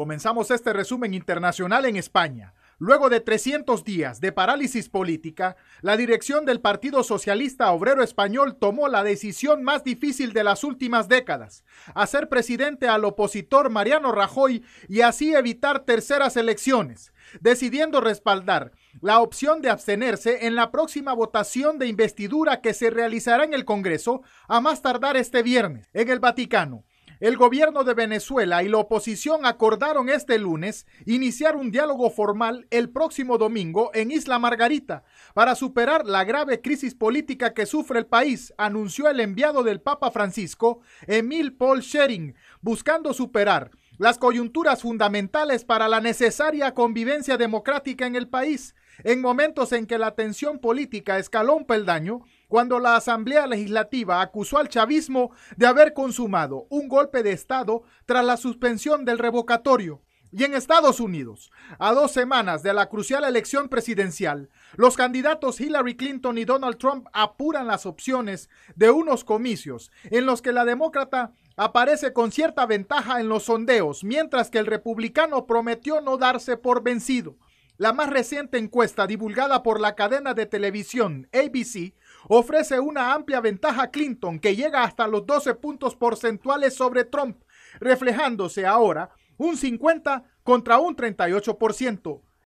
Comenzamos este resumen internacional en España. Luego de 300 días de parálisis política, la dirección del Partido Socialista Obrero Español tomó la decisión más difícil de las últimas décadas, hacer presidente al opositor Mariano Rajoy y así evitar terceras elecciones, decidiendo respaldar la opción de abstenerse en la próxima votación de investidura que se realizará en el Congreso a más tardar este viernes. En el Vaticano, el gobierno de Venezuela y la oposición acordaron este lunes iniciar un diálogo formal el próximo domingo en Isla Margarita para superar la grave crisis política que sufre el país, anunció el enviado del Papa Francisco, Emil Paul Schering, buscando superar las coyunturas fundamentales para la necesaria convivencia democrática en el país, en momentos en que la tensión política escaló un peldaño cuando la Asamblea Legislativa acusó al chavismo de haber consumado un golpe de Estado tras la suspensión del revocatorio. Y en Estados Unidos, a dos semanas de la crucial elección presidencial, los candidatos Hillary Clinton y Donald Trump apuran las opciones de unos comicios en los que la demócrata aparece con cierta ventaja en los sondeos, mientras que el republicano prometió no darse por vencido. La más reciente encuesta divulgada por la cadena de televisión ABC ofrece una amplia ventaja a Clinton que llega hasta los 12 puntos porcentuales sobre Trump, reflejándose ahora un 50 contra un 38%.